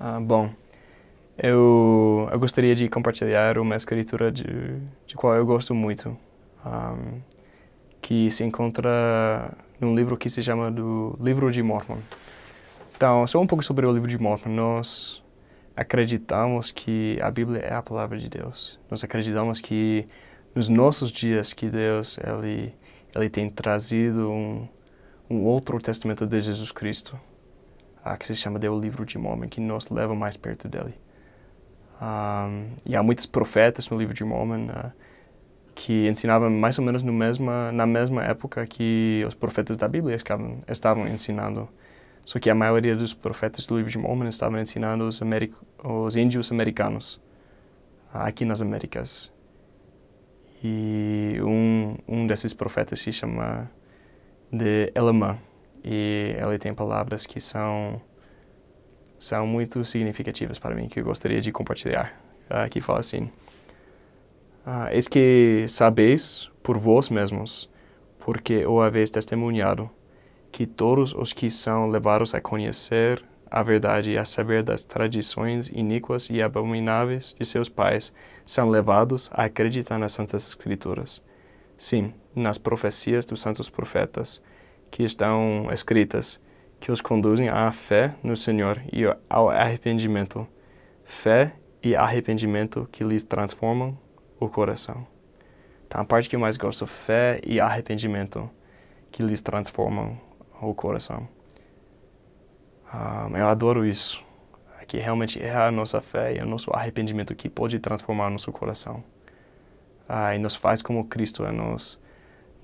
Ah, bom, eu, eu gostaria de compartilhar uma escritura de, de qual eu gosto muito, um, ah, que se encontra num livro que se chama do Livro de Mormon. Então, só um pouco sobre o Livro de Mormon. Nós acreditamos que a Bíblia é a palavra de Deus. Nós acreditamos que nos nossos dias que Deus ele ele tem trazido um, um outro testamento de Jesus Cristo ah, que se chama de O Livro de Mormon, que nos leva mais perto dele. Um, e há muitos profetas no Livro de Mormon uh, que ensinavam mais ou menos no mesma, na mesma época que os profetas da Bíblia estavam, estavam ensinando. Só que a maioria dos profetas do Livro de Mormon estavam ensinando os, americ os índios americanos uh, aqui nas Américas. E um, um desses profetas se chama de Elamã e ela tem palavras que são são muito significativas para mim que eu gostaria de compartilhar. Uh, que fala assim: ah, Eis que sabeis por vós mesmos, porque o haveis testemunhado, que todos os que são levados a conhecer a verdade e a saber das tradições iníquas e abomináveis de seus pais são levados a acreditar nas Santas Escrituras. Sim, nas profecias dos santos profetas, que estão escritas, que os conduzem à fé no Senhor e ao arrependimento. Fé e arrependimento que lhes transformam o coração. Então, a parte que eu mais gosto, fé e arrependimento que lhes transformam o coração. Um, ah, eu adoro isso. Que realmente é a nossa fé e o nosso arrependimento que pode transformar nosso coração. Ah, e nos faz como Cristo, é nos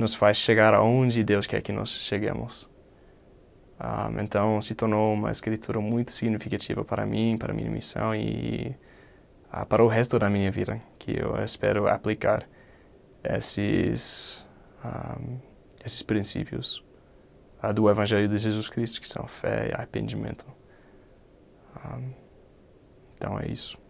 nos faz chegar aonde Deus quer que nós cheguemos. Um, ah, então, se tornou uma escritura muito significativa para mim, para minha missão e uh, para o resto da minha vida, que eu espero aplicar esses, um, ah, esses princípios uh, do Evangelho de Jesus Cristo, que são fé e arrependimento. Um, então, é isso.